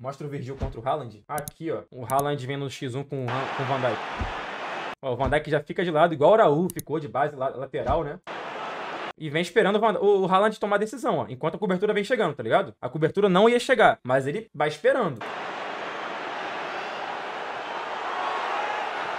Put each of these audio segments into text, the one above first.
Mostra o Virgil contra o Haaland. Aqui, ó. O Haaland vem no X1 com, com o Van Dijk. Ó, o Van Dijk já fica de lado, igual o Raul ficou de base lateral, né? e vem esperando o, Van, o, o Haaland tomar a decisão, ó. Enquanto a cobertura vem chegando, tá ligado? A cobertura não ia chegar, mas ele vai esperando.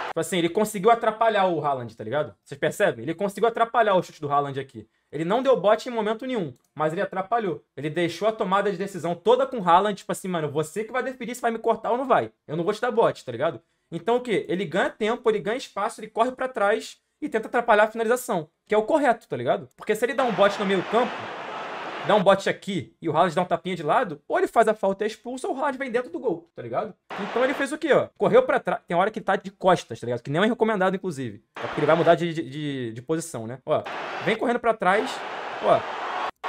Tipo assim, ele conseguiu atrapalhar o Haaland, tá ligado? Vocês percebem? Ele conseguiu atrapalhar o chute do Haaland aqui. Ele não deu bote em momento nenhum, mas ele atrapalhou. Ele deixou a tomada de decisão toda com o Haaland, tipo assim, mano, você que vai definir se vai me cortar ou não vai. Eu não vou te dar bote, tá ligado? Então o quê? Ele ganha tempo, ele ganha espaço, ele corre para trás e tenta atrapalhar a finalização, que é o correto, tá ligado? Porque se ele dá um bote no meio campo, dá um bote aqui e o Haaland dá um tapinha de lado, ou ele faz a falta e é expulso, ou o Haaland vem dentro do gol, tá ligado? Então ele fez o quê, ó? Correu pra trás. Tem hora que ele tá de costas, tá ligado? Que nem é recomendado, inclusive. É porque ele vai mudar de, de, de, de posição, né? Ó, vem correndo pra trás, ó,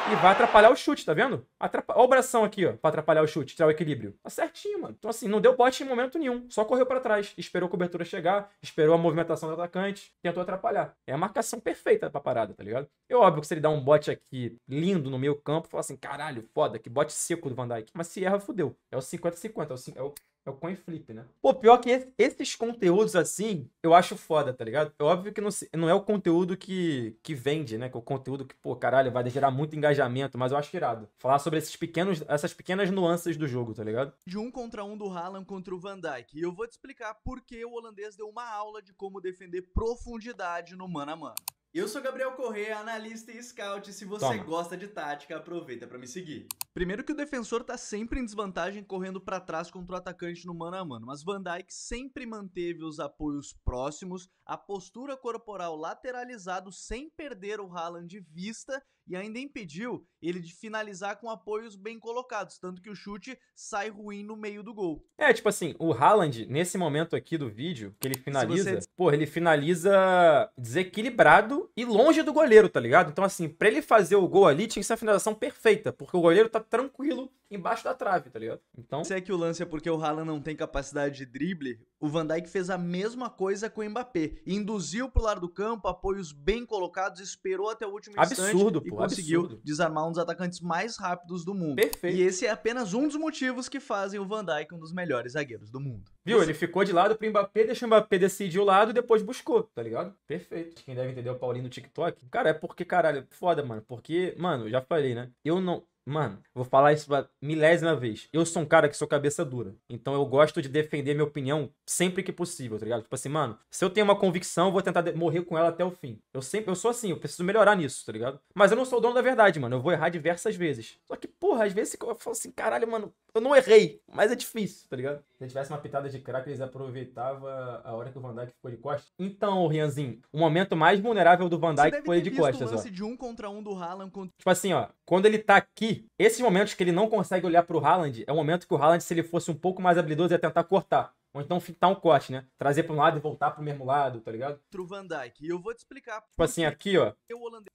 e vai atrapalhar o chute, tá vendo? Atrapa... Olha o bração aqui, ó, pra atrapalhar o chute, tirar o equilíbrio. Tá certinho, mano. Então, assim, não deu bote em momento nenhum. Só correu para trás, esperou a cobertura chegar, esperou a movimentação do atacante, tentou atrapalhar. É a marcação perfeita pra parada, tá ligado? É óbvio que se ele dá um bote aqui lindo no meio campo, fala assim, caralho, foda, que bote seco do Van Dyke. Mas se erra, fudeu. É o 50-50, é o... É é o coin flip, né? Pô, pior que esses conteúdos assim, eu acho foda, tá ligado? É óbvio que não, não é o conteúdo que, que vende, né? Que é o conteúdo que, pô, caralho, vai gerar muito engajamento, mas eu acho irado. Falar sobre esses pequenos, essas pequenas nuances do jogo, tá ligado? De um contra um do Haaland contra o Van Dijk. E eu vou te explicar por que o holandês deu uma aula de como defender profundidade no mano a mano. Eu sou Gabriel Correa, analista e scout. Se você Toma. gosta de tática, aproveita para me seguir. Primeiro que o defensor tá sempre em desvantagem correndo para trás contra o atacante no mano a mano, mas Van Dijk sempre manteve os apoios próximos a postura corporal lateralizado sem perder o Haaland de vista e ainda impediu ele de finalizar com apoios bem colocados, tanto que o chute sai ruim no meio do gol. É, tipo assim, o Haaland, nesse momento aqui do vídeo, que ele finaliza, você... pô, ele finaliza desequilibrado e longe do goleiro, tá ligado? Então assim, para ele fazer o gol ali, tinha que ser a finalização perfeita, porque o goleiro tá tranquilo embaixo da trave, tá ligado? Então... Se é que o lance é porque o Haaland não tem capacidade de drible, o Van Dijk fez a mesma coisa com o Mbappé induziu pro lado do campo, apoios bem colocados, esperou até o último instante absurdo, e conseguiu absurdo. desarmar um dos atacantes mais rápidos do mundo. Perfeito. E esse é apenas um dos motivos que fazem o Van Dijk um dos melhores zagueiros do mundo. Viu? Ele ficou de lado pro Mbappé, deixou o Mbappé decidir o lado e depois buscou, tá ligado? Perfeito. Quem deve entender o Paulinho no TikTok. Cara, é porque, caralho, foda, mano. Porque, mano, já falei, né? Eu não Mano, vou falar isso pela milésima vez. Eu sou um cara que sou cabeça dura. Então eu gosto de defender minha opinião sempre que possível, tá ligado? Tipo assim, mano, se eu tenho uma convicção, eu vou tentar morrer com ela até o fim. Eu sempre, eu sou assim, eu preciso melhorar nisso, tá ligado? Mas eu não sou o dono da verdade, mano. Eu vou errar diversas vezes. Só que, porra, às vezes eu falo assim, caralho, mano, eu não errei, mas é difícil, tá ligado? Se tivesse uma pitada de crack, eles aproveitavam a hora que o Van Dyke ficou de costas. Então, Rianzinho, o momento mais vulnerável do Van Dyke foi de costas, ó. de um contra um do Haaland. Contra... Tipo assim, ó, quando ele tá aqui, esse esses momentos que ele não consegue olhar para o Haaland é o momento que o Haaland, se ele fosse um pouco mais habilidoso, ia tentar cortar. Ou então fitar um corte, né? Trazer para um lado e voltar para o mesmo lado, tá ligado? Pro Van Dyke. E eu vou te explicar. Tipo assim, aqui, ó.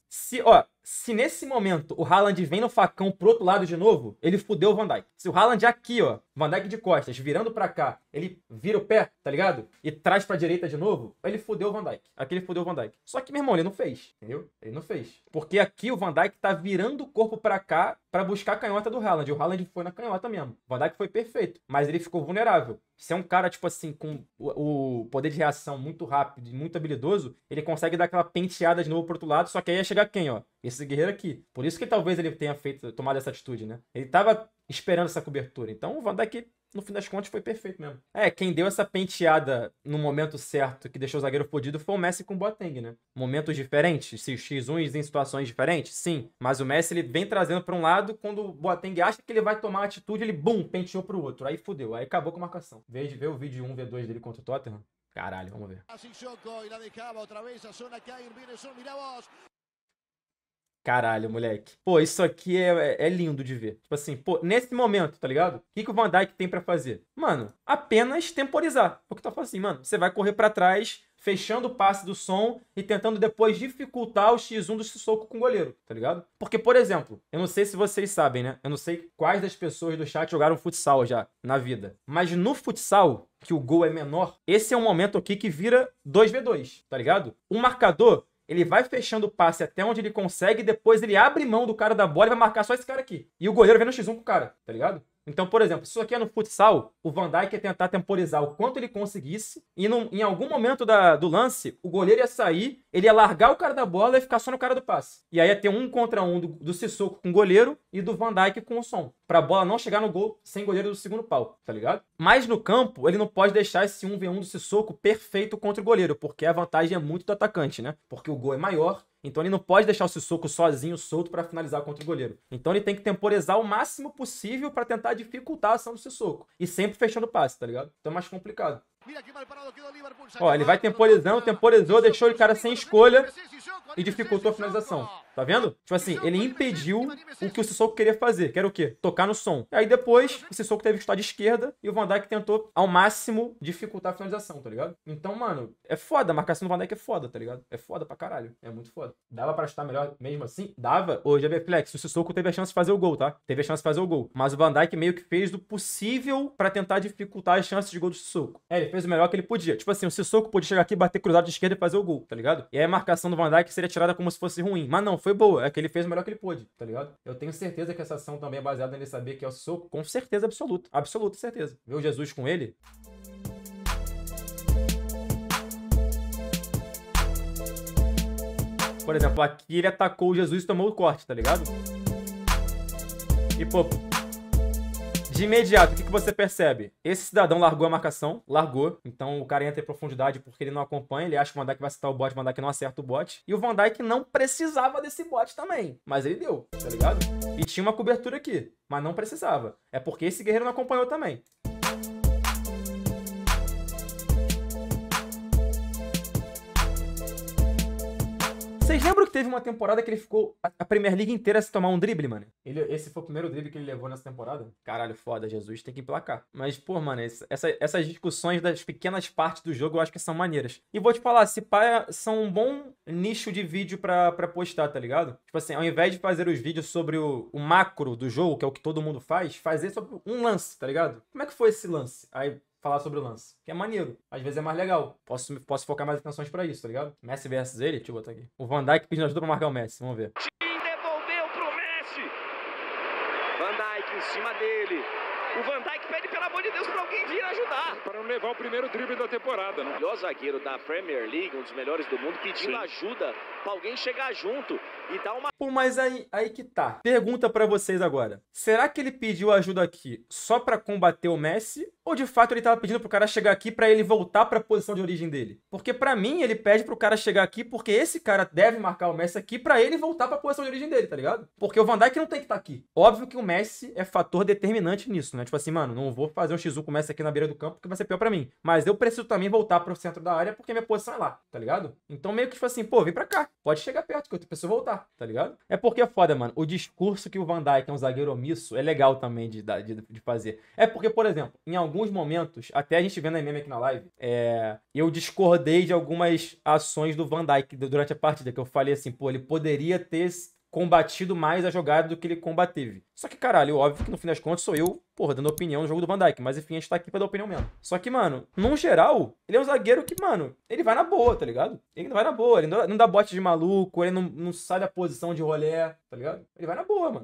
Se, ó, se nesse momento o Haaland vem no facão pro outro lado de novo, ele fudeu o Van Dyke. Se o Haaland aqui, ó, Van Dyke de costas, virando para cá, ele vira o pé, tá ligado? E traz pra direita de novo, ele fudeu o Van Dyke. Aqui ele fudeu o Van Dyke. Só que, meu irmão, ele não fez, entendeu? Ele não fez. Porque aqui o Van Dyke tá virando o corpo para cá para buscar a canhota do Haaland. O Haaland foi na canhota mesmo. O Van Dyke foi perfeito, mas ele ficou vulnerável. Se é um cara cara, tipo assim, com o, poder de reação muito rápido e muito habilidoso, ele consegue dar aquela penteada de novo pro outro lado, só que aí ia chegar quem, ó? Esse guerreiro aqui. Por isso que talvez ele tenha feito, tomado essa atitude, né? Ele tava esperando essa cobertura. Então o Van Dijk no fim das contas foi perfeito mesmo. É, quem deu essa penteada no momento certo que deixou o zagueiro fodido foi o Messi com o Boateng, né? Momentos diferentes, se x1 em situações diferentes, sim. Mas o Messi ele vem trazendo para um lado, quando o Boateng acha que ele vai tomar uma atitude, ele bum, penteou pro outro. Aí fodeu, aí acabou com a marcação. Veja, ver o vídeo 1 V2 dele contra o Tottenham. Caralho, vamos ver. Assim Caralho, moleque. Pô, isso aqui é, é, é lindo de ver. Tipo assim, pô, nesse momento, tá ligado? O que, que o Van Dyke tem para fazer? Mano, apenas temporizar. Porque tá falando assim, mano, você vai correr para trás, fechando o passe do som e tentando depois dificultar o X1 do soco com o goleiro, tá ligado? Porque, por exemplo, eu não sei se vocês sabem, né? Eu não sei quais das pessoas do chat jogaram futsal já na vida. Mas no futsal, que o gol é menor, esse é um momento aqui que vira 2v2, tá ligado? O marcador ele vai fechando o passe até onde ele consegue, depois ele abre mão do cara da bola e vai marcar só esse cara aqui. E o goleiro vem no X1 com o cara, tá ligado? Então, por exemplo, se isso aqui é no futsal, o Van Dijk ia tentar temporizar o quanto ele conseguisse, e num, em algum momento da, do lance, o goleiro ia sair, ele ia largar o cara da bola e ficar só no cara do passe. E aí ia ter um contra um do, do Sissoko com o goleiro e do Van Dijk com o som pra bola não chegar no gol sem goleiro do segundo pau, tá ligado? Mas no campo, ele não pode deixar esse 1v1 do Sissoko perfeito contra o goleiro, porque a vantagem é muito do atacante, né? Porque o gol é maior, então ele não pode deixar o Sissoko sozinho, solto, para finalizar contra o goleiro. Então ele tem que temporizar o máximo possível para tentar dificultar a ação do Sissoko. E sempre fechando o passe, tá ligado? Então é mais complicado. Ó, ele vai temporizando, temporizou, deixou o cara sem escolha e dificultou a finalização. Tá vendo? Tipo assim, ele impediu o que o Sissoko queria fazer, que era o quê? Tocar no som. Aí depois, o Sissoko teve que estar de esquerda e o Van Dijk tentou, ao máximo, dificultar a finalização, tá ligado? Então, mano, é foda. A marcação do Van Dijk é foda, tá ligado? É foda pra caralho. É muito foda. Dava pra chutar melhor mesmo assim? Dava. Hoje é Beflex. O Sissoko teve a chance de fazer o gol, tá? Teve a chance de fazer o gol. Mas o Van Dijk meio que fez do possível para tentar dificultar as chances de gol do Sissoko. É, ele fez o melhor que ele podia. Tipo assim, o Sissoko podia chegar aqui, bater cruzado de esquerda e fazer o gol, tá ligado? E aí a marcação do Van Dijk seria tirada como se fosse ruim. Mas não, foi boa. É que ele fez o melhor que ele pôde, tá ligado? Eu tenho certeza que essa ação também é baseada nele saber que é o Sissoko, com certeza absoluta. Absoluta certeza. Ver o Jesus com ele. Por exemplo, aqui ele atacou o Jesus e tomou o corte, tá ligado? E, pô, de imediato, o que, que você percebe? Esse cidadão largou a marcação, largou. Então o cara entra em profundidade porque ele não acompanha, ele acha que o Vandyke vai citar o bot, o Vandyke não acerta o bot. E o Vandyke não precisava desse bot também, mas ele deu, tá ligado? E tinha uma cobertura aqui, mas não precisava. É porque esse guerreiro não acompanhou também. Vocês lembram que teve uma temporada que ele ficou a Premier League inteira se tomar um drible, mano? Ele, esse foi o primeiro drible que ele levou nessa temporada? Caralho, foda, Jesus, tem que emplacar. Mas, pô, mano, essa, essas discussões das pequenas partes do jogo eu acho que são maneiras. E vou te falar, se pá, são um bom nicho de vídeo pra, pra postar, tá ligado? Tipo assim, ao invés de fazer os vídeos sobre o, o macro do jogo, que é o que todo mundo faz, fazer sobre um lance, tá ligado? Como é que foi esse lance? Aí falar sobre o lance. Que é maneiro. Às vezes é mais legal. Posso, posso focar mais atenções pra isso, tá ligado? Messi versus ele, deixa eu botar aqui. O Van Dyke pedindo ajuda pra marcar o Messi, vamos ver. Tim devolveu pro Messi. Van Dyke em cima dele. O Van Dyke pede, pelo amor de Deus, pra alguém vir ajudar. Para não levar o primeiro drible da temporada, né? O melhor zagueiro da Premier League, um dos melhores do mundo, pedindo Sim. ajuda pra alguém chegar junto e dar uma. Pô, mas aí, aí que tá. Pergunta para vocês agora. Será que ele pediu ajuda aqui só para combater o Messi ou de fato ele estava pedindo pro cara chegar aqui para ele voltar para a posição de origem dele? Porque para mim ele pede pro cara chegar aqui porque esse cara deve marcar o Messi aqui para ele voltar para a posição de origem dele, tá ligado? Porque o Van Dijk não tem que estar tá aqui. Óbvio que o Messi é fator determinante nisso, né? Tipo assim, mano, não vou fazer um x1 com o Messi aqui na beira do campo porque vai ser pior para mim, mas eu preciso também voltar para o centro da área porque minha posição é lá, tá ligado? Então meio que tipo assim, pô, vem para cá. Pode chegar perto que eu preciso voltar, tá ligado? É porque é foda, mano. O discurso que o Van Dijk é um zagueiro omisso é legal também de, de, de fazer. É porque, por exemplo, em algum alguns momentos, até a gente vendo a meme aqui na live, é, eu discordei de algumas ações do Van Dijk durante a partida, que eu falei assim, pô, ele poderia ter combatido mais a jogada do que ele combateve. Só que, caralho, óbvio que no fim das contas sou eu, porra, dando opinião no jogo do Van Dijk. Mas enfim, a gente tá aqui pra dar opinião mesmo. Só que, mano, num geral, ele é um zagueiro que, mano, ele vai na boa, tá ligado? Ele não vai na boa, ele não dá bote de maluco, ele não, não sai da posição de rolé, tá ligado? Ele vai na boa, mano.